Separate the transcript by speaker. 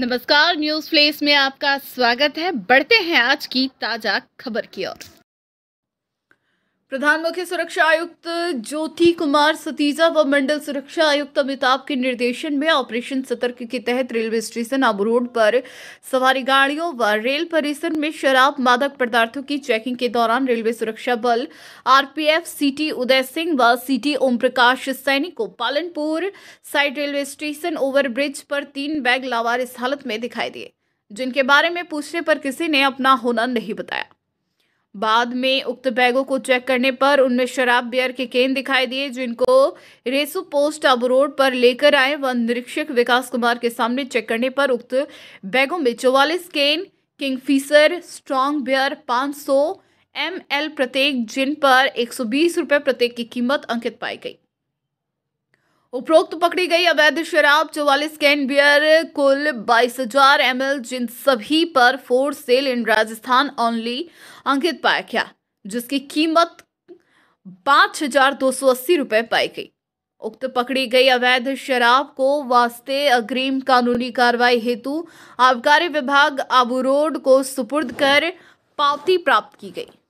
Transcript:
Speaker 1: नमस्कार news place में आपका स्वागत है बढ़ते हैं आज की ताजा खबर की ओर प्रधान मुख्य सुरक्षा आयुक्त ज्योति कुमार सतीजा व मंडल सुरक्षा आयुक्त अमिताभ के निर्देशन में ऑपरेशन सतर्क के तहत रेलवे स्टेशन आबू रोड पर सवारी गाड़ियों व रेल परिसर में शराब मादक पदार्थों की चेकिंग के दौरान रेलवे सुरक्षा बल आरपीएफ सीटी उदय सिंह व सीटी ओम प्रकाश सैनी को Palanpur side railway station overbridge पर तीन बैग लावार हालत में दिखाई दिए जिनके बारे में पूछने पर किसी ने अपना होना नहीं बताया बाद में उक्त बैगों को चेक करने पर उनमें शराब बियर के केन दिखाई दिए जिनको रेसु पोस्ट अब रोड पर लेकर आए वन निरीक्षक विकास कुमार के सामने चेक करने पर उक्त बैगों में चौवालीस can Kingfisher strong beer 500 M प्रत्येक जिन पर बीस रुपए प्रत्येक की कीमत अंकित पाई गई उपरोक्त पकड़ी गई अवैध शराब चौवालीस कैन बियर कुल बाईस हजार एम जिन सभी पर for sale in Rajasthan only अंकित पाया गया जिसकी कीमत पाँच हजार दो सौ अस्सी रुपये पाई गई उक्त पकड़ी गई अवैध शराब को वास्ते अग्रिम कानूनी कार्रवाई हेतु आबकारी विभाग आबू रोड को सुपुर्द कर पावती प्राप्त की गई